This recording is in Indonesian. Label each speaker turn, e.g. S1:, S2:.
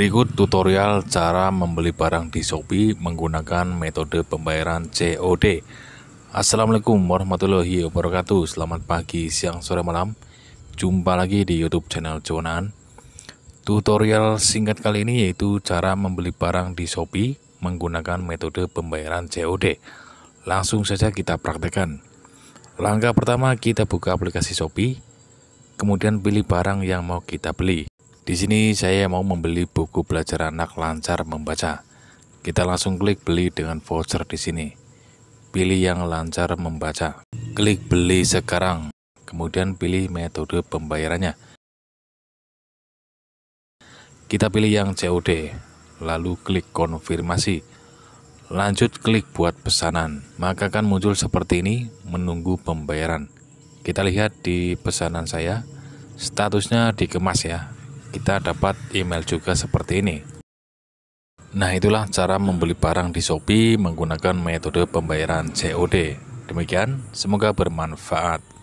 S1: Berikut tutorial cara membeli barang di Shopee menggunakan metode pembayaran COD. Assalamualaikum warahmatullahi wabarakatuh. Selamat pagi, siang, sore, malam. Jumpa lagi di YouTube channel Jonan. Tutorial singkat kali ini yaitu cara membeli barang di Shopee menggunakan metode pembayaran COD. Langsung saja kita praktekkan. Langkah pertama kita buka aplikasi Shopee, kemudian pilih barang yang mau kita beli. Di sini saya mau membeli buku belajar anak lancar membaca. Kita langsung klik beli dengan voucher di sini. Pilih yang lancar membaca. Klik beli sekarang. Kemudian pilih metode pembayarannya. Kita pilih yang COD, lalu klik konfirmasi. Lanjut klik buat pesanan. Maka akan muncul seperti ini, menunggu pembayaran. Kita lihat di pesanan saya, statusnya dikemas ya kita dapat email juga seperti ini. Nah, itulah cara membeli barang di Shopee menggunakan metode pembayaran COD. Demikian, semoga bermanfaat.